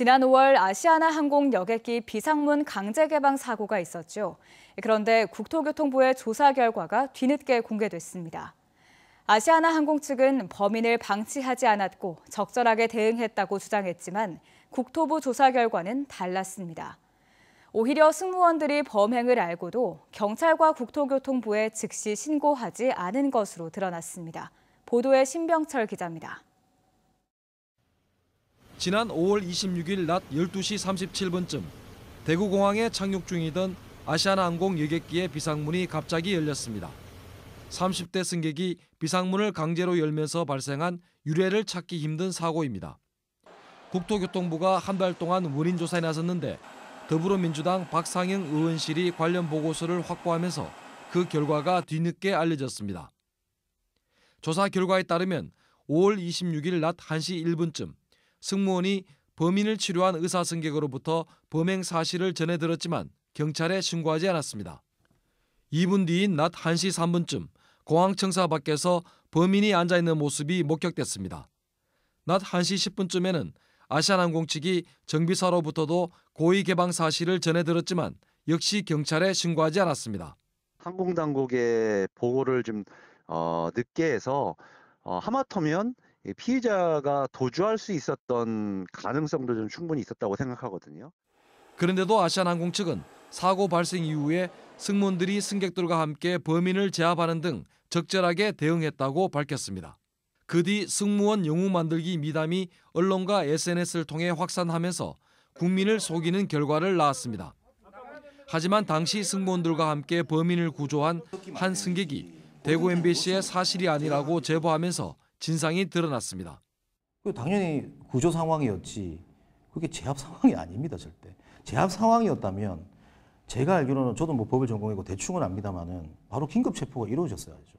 지난 5월 아시아나 항공 여객기 비상문 강제 개방 사고가 있었죠. 그런데 국토교통부의 조사 결과가 뒤늦게 공개됐습니다. 아시아나 항공 측은 범인을 방치하지 않았고 적절하게 대응했다고 주장했지만 국토부 조사 결과는 달랐습니다. 오히려 승무원들이 범행을 알고도 경찰과 국토교통부에 즉시 신고하지 않은 것으로 드러났습니다. 보도에 신병철 기자입니다. 지난 5월 26일 낮 12시 37분쯤 대구공항에 착륙 중이던 아시아나항공 여객기의 비상문이 갑자기 열렸습니다. 30대 승객이 비상문을 강제로 열면서 발생한 유례를 찾기 힘든 사고입니다. 국토교통부가 한 달 동안 원인 조사에 나섰는데 더불어민주당 박상영 의원실이 관련 보고서를 확보하면서 그 결과가 뒤늦게 알려졌습니다. 조사 결과에 따르면 5월 26일 낮 1시 1분쯤 승무원이 범인을 치료한 의사 승객으로부터 범행 사실을 전해 들었지만 경찰에 신고하지 않았습니다. 2분 뒤인 낮 1시 3분쯤 공항청사 밖에서 범인이 앉아 있는 모습이 목격됐습니다. 낮 1시 10분쯤에는 아시아나항공 측이 정비사로부터도 고의 개방 사실을 전해 들었지만 역시 경찰에 신고하지 않았습니다. 항공 당국의 보고를 좀 어, 늦게 해서 어, 하마터면 피해자가 도주할 수 있었던 가능성도 좀 충분히 있었다고 생각하거든요. 그런데도 아시아항공 측은 사고 발생 이후에 승무원들이 승객들과 함께 범인을 제압하는 등 적절하게 대응했다고 밝혔습니다. 그 뒤 승무원 영웅 만들기 미담이 언론과 SNS를 통해 확산하면서 국민을 속이는 결과를 낳았습니다. 하지만 당시 승무원들과 함께 범인을 구조한 한 승객이 대구 m b c 의 사실이 아니라고 제보하면서 진상이 드러났습니다. 그 당연히 구조 상황이었지 그게 제압 상황이 아닙니다 절대. 제압 상황이었다면 제가 알기로는 저도 뭐 법을 전공했고 대충은 압니다만은 바로 긴급 체포가 이루어졌어야죠.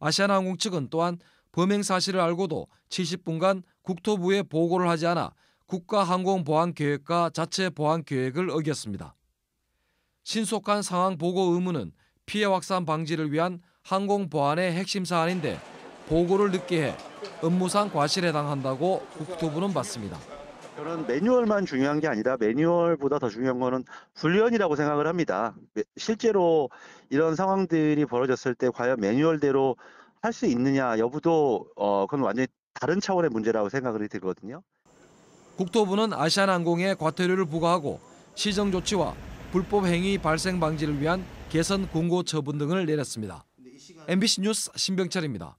아시아나항공 측은 또한 범행 사실을 알고도 70분간 국토부에 보고를 하지 않아 국가항공보안계획과 자체 보안계획을 어겼습니다. 신속한 상황 보고 의무는 피해 확산 방지를 위한 항공보안의 핵심 사안인데 보고를 늦게 해 업무상 과실에 당한다고 국토부는 봤습니다. 그런 매뉴얼만 중요한 게아니라 매뉴얼보다 더 중요한 거는 훈련이라고 생각을 합니다. 실제로 이런 상황들이 벌어졌을 때 과연 매뉴얼대로 할 수 있느냐 여부도 어, 그건 완전히 다른 차원의 문제라고 생각이 들거든요. 국토부는 아시안항공에 과태료를 부과하고 시정 조치와 불법 행위 발생 방지를 위한 개선 공고 처분 등을 내렸습니다. MBC 뉴스 신병철입니다.